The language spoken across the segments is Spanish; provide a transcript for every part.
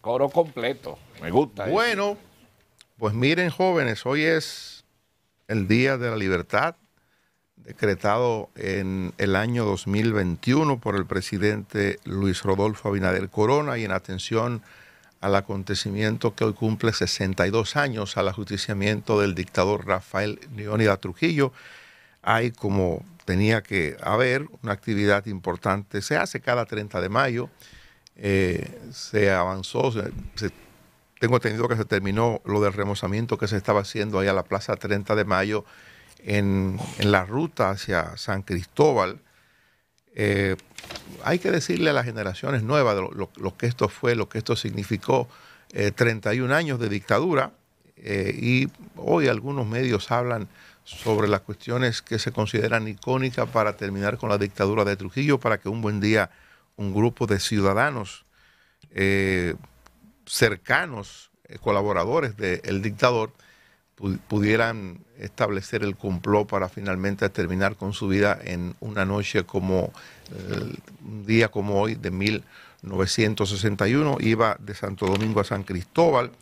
coro completo. Me gusta. Bueno, pues miren, jóvenes, hoy es el Día de la Libertad, decretado en el año 2021 por el presidente Luis Rodolfo Abinader Corona y en atención al acontecimiento que hoy cumple 62 años al ajusticiamiento del dictador Rafael Leónida Trujillo. Hay como tenía que haber una actividad importante, se hace cada 30 de mayo eh, se avanzó, tengo entendido que se terminó lo del remozamiento que se estaba haciendo ahí a la Plaza 30 de Mayo en, la ruta hacia San Cristóbal. Eh, hay que decirle a las generaciones nuevas lo, que esto fue, lo que esto significó, 31 eh, años de dictadura y hoy algunos medios hablan sobre las cuestiones que se consideran icónicas para terminar con la dictadura de Trujillo, para que un buen día un grupo de ciudadanos eh, cercanos, eh, colaboradores del dictador, pudieran establecer el complot para finalmente terminar con su vida en una noche como, eh, un día como hoy de 1961, iba de Santo Domingo a San Cristóbal,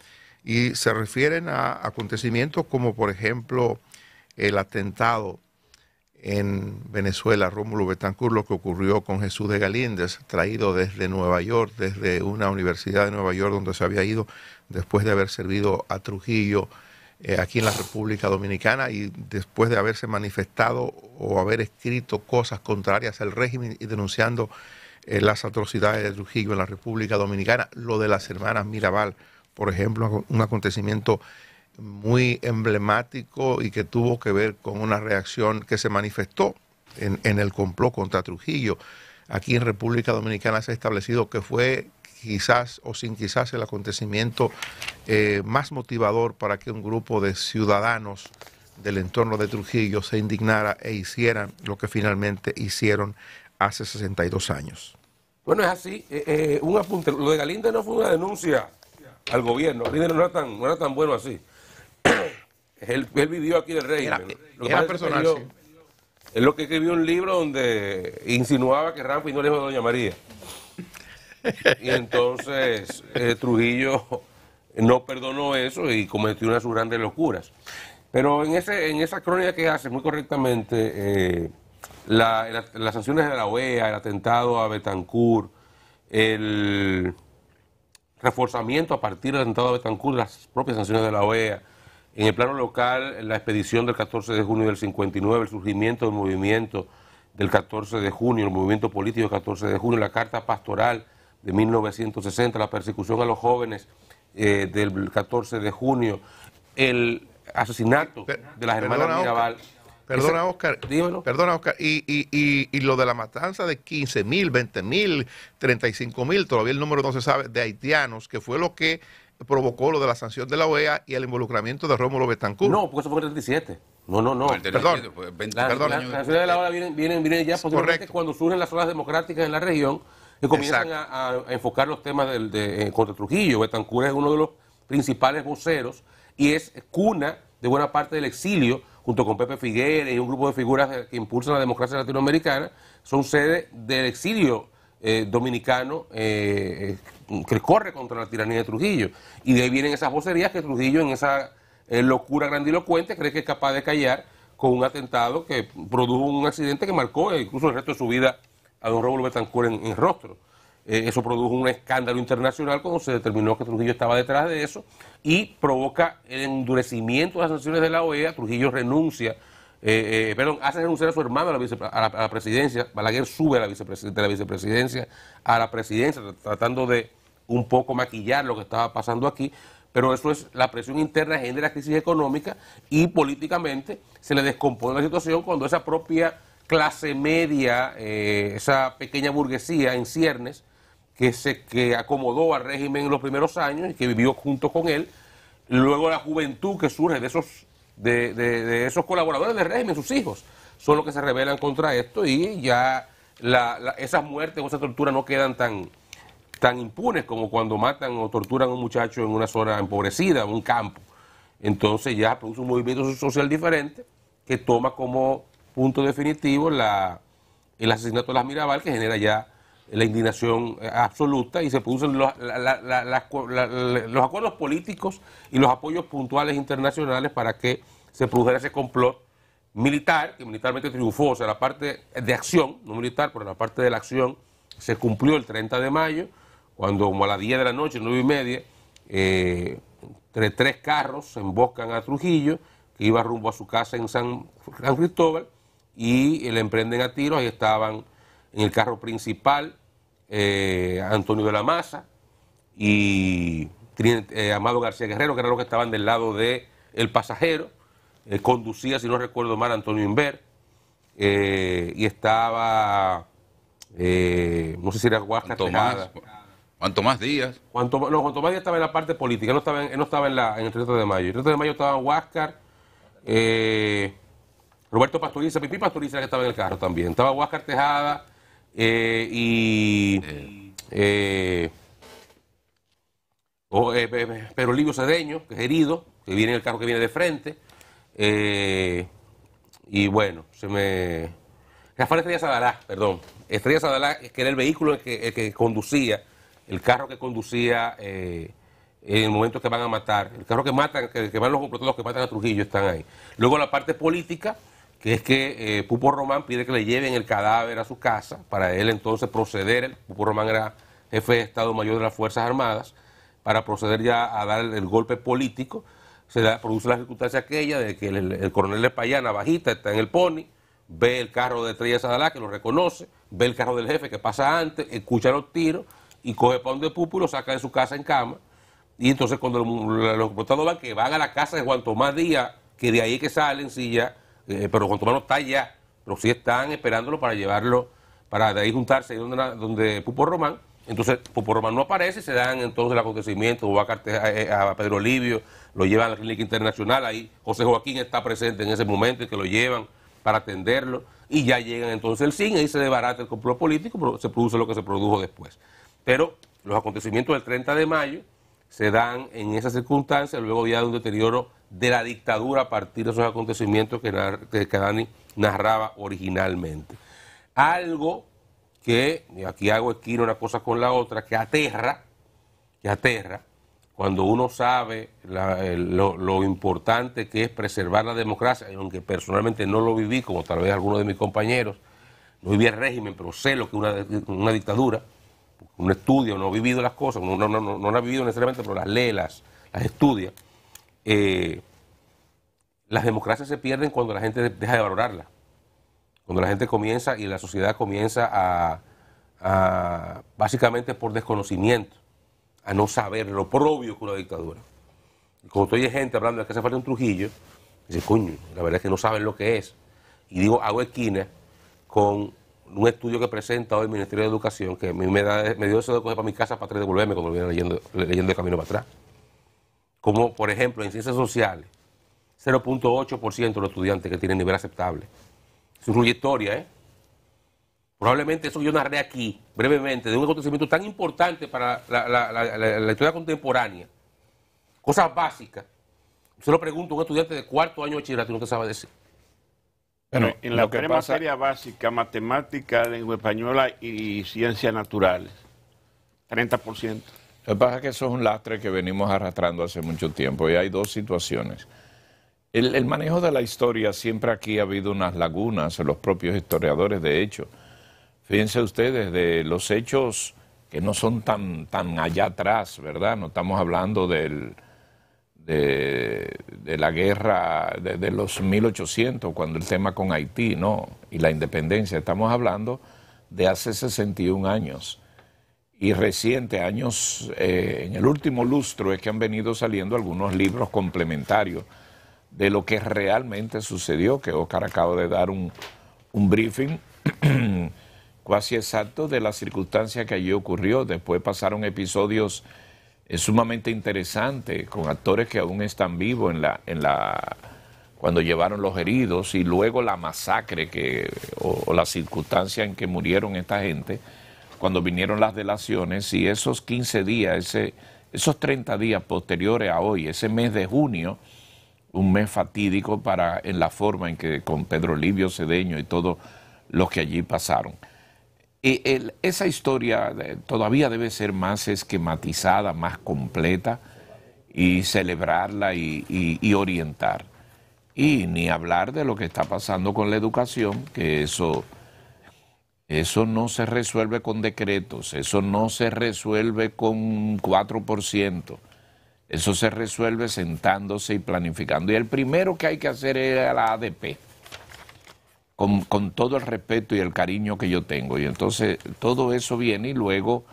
y se refieren a acontecimientos como por ejemplo el atentado en Venezuela, Rómulo Betancourt, lo que ocurrió con Jesús de Galíndez, traído desde Nueva York, desde una universidad de Nueva York donde se había ido después de haber servido a Trujillo eh, aquí en la República Dominicana y después de haberse manifestado o haber escrito cosas contrarias al régimen y denunciando eh, las atrocidades de Trujillo en la República Dominicana, lo de las hermanas Mirabal, por ejemplo, un acontecimiento muy emblemático y que tuvo que ver con una reacción que se manifestó en, en el complot contra Trujillo. Aquí en República Dominicana se ha establecido que fue quizás o sin quizás el acontecimiento eh, más motivador para que un grupo de ciudadanos del entorno de Trujillo se indignara e hicieran lo que finalmente hicieron hace 62 años. Bueno, es así. Eh, eh, un apunte. Lo de Galinde no fue una denuncia al gobierno. Galinde tan, no era tan bueno así. Él, vivió aquí el rey. lo es lo que escribió un libro donde insinuaba que Ramfis no le dijo Doña María. Y entonces eh, Trujillo no perdonó eso y cometió una de sus grandes locuras. Pero en, ese, en esa crónica que hace muy correctamente, eh, las sanciones de la OEA, el atentado a Betancourt, el reforzamiento a partir del atentado a Betancourt, las propias sanciones de la OEA, en el plano local, la expedición del 14 de junio del 59, el surgimiento del movimiento del 14 de junio, el movimiento político del 14 de junio, la carta pastoral de 1960, la persecución a los jóvenes eh, del 14 de junio, el asesinato de las hermanas Mirabal. Perdona, Oscar. Dímelo. Perdona, Oscar. Y, y, y, y, lo de la matanza de 15 mil, 20 mil, 35 mil, todavía el número no se sabe, de haitianos, que fue lo que provocó lo de la sanción de la OEA y el involucramiento de Rómulo Betancourt. No, porque eso fue en el 37. No, no, no. Perdón. Pues, perdón. La, sanción de la OEA viene, ya cuando surgen las zonas democráticas en la región que comienzan a, enfocar los temas de, eh, contra Trujillo. Betancourt es uno de los principales voceros y es cuna de buena parte del exilio, junto con Pepe Figueres y un grupo de figuras que impulsan la democracia latinoamericana, son sede del exilio eh, dominicano eh, eh, que corre contra la tiranía de Trujillo. Y de ahí vienen esas vocerías que Trujillo en esa locura grandilocuente cree que es capaz de callar con un atentado que produjo un accidente que marcó incluso el resto de su vida a don Rómulo Betancourt en, en rostro. eso produjo un escándalo internacional cuando se determinó que Trujillo estaba detrás de eso y provoca el endurecimiento de las sanciones de la OEA. Trujillo renuncia pero eh, eh, perdón, hace renunciar a su hermano a la, presidencia, Balaguer sube a la la vicepresidencia a la presidencia, tratando de un poco maquillar lo que estaba pasando aquí, pero eso es la presión interna genera crisis económica y políticamente se le descompone la situación cuando esa propia clase media, eh, esa pequeña burguesía en ciernes, que se que acomodó al régimen en los primeros años y que vivió junto con él, luego la juventud que surge de esos de, de, esos colaboradores del régimen, sus hijos, son los que se rebelan contra esto y ya la, esas muertes o esa tortura no quedan tan, tan impunes como cuando matan o torturan a un muchacho en una zona empobrecida, en un campo. Entonces ya produce un movimiento social diferente que toma como punto definitivo la, el asesinato de las Mirabal, que genera ya la indignación eh, absoluta y se producen los, los acuerdos políticos y los apoyos puntuales internacionales para que se produjera ese complot militar, que militarmente triunfó, o sea, la parte de acción, no militar, pero la parte de la acción se cumplió el 30 de mayo, cuando como a las 10 de la noche, 9 y media, eh, tres carros se emboscan a Trujillo, que iba rumbo a su casa en San, San Cristóbal, y le emprenden a tiros, ahí estaban en el carro principal eh, Antonio de la Maza y eh, Amado García Guerrero, que eran los que estaban del lado de... el pasajero. Eh, conducía, si no recuerdo mal, Antonio Inver. y estaba, no sé si era Huáscar Tejada... Juan Tomás Díaz. no, Juan Tomás Díaz estaba en la parte política, no estaba en, no estaba en, el 30 de mayo. En el 30 de mayo estaba Huáscar, Roberto Pastoriza, Pipí Pastoriza que estaba en el carro también. Estaba Huáscar Tejada, eh, y eh, eh, oh, eh, eh Cedeño, que es herido, que viene en el carro que viene de frente. y bueno, se me. Rafael Estrella Sadalá, perdón. Estrella Sadalá, que era el vehículo que, conducía, el carro que conducía en el momento que van a matar, el carro que matan, que, van los complotados que matan a Trujillo están ahí. Luego la parte política, que es que eh, Pupo Román pide que le lleven el cadáver a su casa, para él entonces proceder, Pupo Román era jefe de Estado Mayor de las Fuerzas Armadas, para proceder ya a dar el, golpe político, se produce la circunstancia aquella de que el, coronel de Payana, bajita, está en el pony, ve el carro de Estrella Sadalá, que lo reconoce, ve el carro del jefe que pasa antes, escucha los tiros y coge pan donde Pupo y lo saca de su casa en cama. Y entonces cuando los, computadores van, que van a la casa de Juan Tomás Díaz, que de ahí que salen, si ya eh, pero cuanto menos está ya, pero sí están esperándolo para llevarlo, para de ahí juntarse donde, donde Pupo Román. Entonces, Pupo Román no aparece, se dan entonces el acontecimiento, va a, eh, eh, a, Pedro Olivio, lo llevan a la clínica internacional, ahí José Joaquín está presente en ese momento y que lo llevan para atenderlo, y ya llegan entonces el cine, ahí se desbarata el complot político, pero se produce lo que se produjo después. Pero los acontecimientos del 30 de mayo se dan en esas circunstancias, luego ya de un deterioro de la dictadura a partir de esos acontecimientos que, narraba originalmente. Algo que, y aquí hago esquina una cosa con la otra, que aterra, que aterra, cuando uno sabe lo, importante que es preservar la democracia, aunque personalmente no lo viví, como tal vez algunos de mis compañeros, no viví el régimen, pero sé lo que es una dictadura, un estudio no ha vivido las cosas, no, las ha vivido necesariamente, pero las lee, las, estudia. Eh, las democracias se pierden cuando la gente deja de valorarlas. Cuando la gente comienza y la sociedad comienza a, básicamente por desconocimiento, a no saber lo propio que una dictadura. cuando estoy de gente hablando de que hace falta un Trujillo, dice, coño, la verdad es que no saben lo que es. Y digo, hago esquina con un estudio que presenta hoy el Ministerio de Educación, que me, da, me dio eso de coger para mi casa para tres devolverme, como lo viene leyendo, leyendo de camino para atrás. Como, por ejemplo, en ciencias sociales, 0.8% de los estudiantes que tienen nivel aceptable. Es una historia, ¿eh? Probablemente eso yo narré aquí, brevemente, de un acontecimiento tan importante para la, historia contemporánea. Cosas básicas. Se lo pregunto a un estudiante de cuarto año de Chile, y no te sabe decir en la materia pasa... básica, matemática, lengua española y ciencias naturales, 30%. Lo que pasa es que eso es un lastre que venimos arrastrando hace mucho tiempo y hay dos situaciones. El, el, manejo de la historia, siempre aquí ha habido unas lagunas, los propios historiadores de hecho. Fíjense ustedes de los hechos que no son tan, tan allá atrás, ¿verdad? No estamos hablando del de, la guerra de, los 1800, cuando el tema con Haití ¿no? y la independencia. Estamos hablando de hace 61 años. Y reciente, años, eh, en el último lustro es que han venido saliendo algunos libros complementarios de lo que realmente sucedió, que Oscar acaba de dar un, un briefing casi exacto de las circunstancias que allí ocurrió. Después pasaron episodios es sumamente interesante con actores que aún están vivos en la, en la, cuando llevaron los heridos y luego la masacre que, o, la circunstancia en que murieron esta gente, cuando vinieron las delaciones y esos 15 días, esos 30 días posteriores a hoy, ese mes de junio, un mes fatídico para en la forma en que con Pedro Livio Cedeño y todos los que allí pasaron. Y esa historia eh, todavía debe ser más esquematizada, más completa, y celebrarla y, orientar. Y ni hablar de lo que está pasando con la educación, que eso... Eso no se resuelve con decretos, eso no se resuelve con 4%, eso se resuelve sentándose y planificando. Y el primero que hay que hacer es la ADP con, con, todo el respeto y el cariño que yo tengo. Y entonces todo eso viene y luego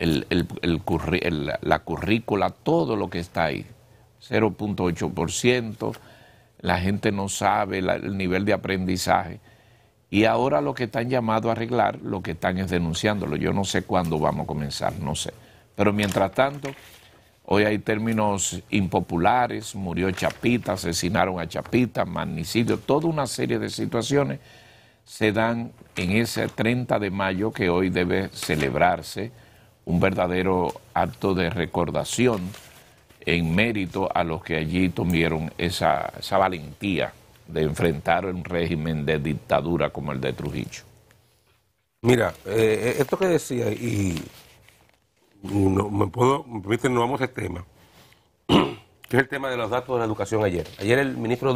la currícula, todo lo que está ahí, 0.8%, la gente no sabe el nivel de aprendizaje. Y ahora lo que están llamado a arreglar, lo que están es denunciándolo. Yo no sé cuándo vamos a comenzar, no sé. Pero mientras tanto, Hoy hay términos impopulares, murió Chapita, asesinaron a Chapita, magnicidio, toda una serie de situaciones se dan en ese 30 de mayo que hoy debe celebrarse un verdadero acto de recordación en mérito a los que allí tuvieron esa, valentía de enfrentar un régimen de dictadura como el de Trujillo. Mira, eh, eh, esto que decía y no, me puedo, me permiten, no vamos al este tema, que es el tema de los datos de la educación ayer. Ayer el ministro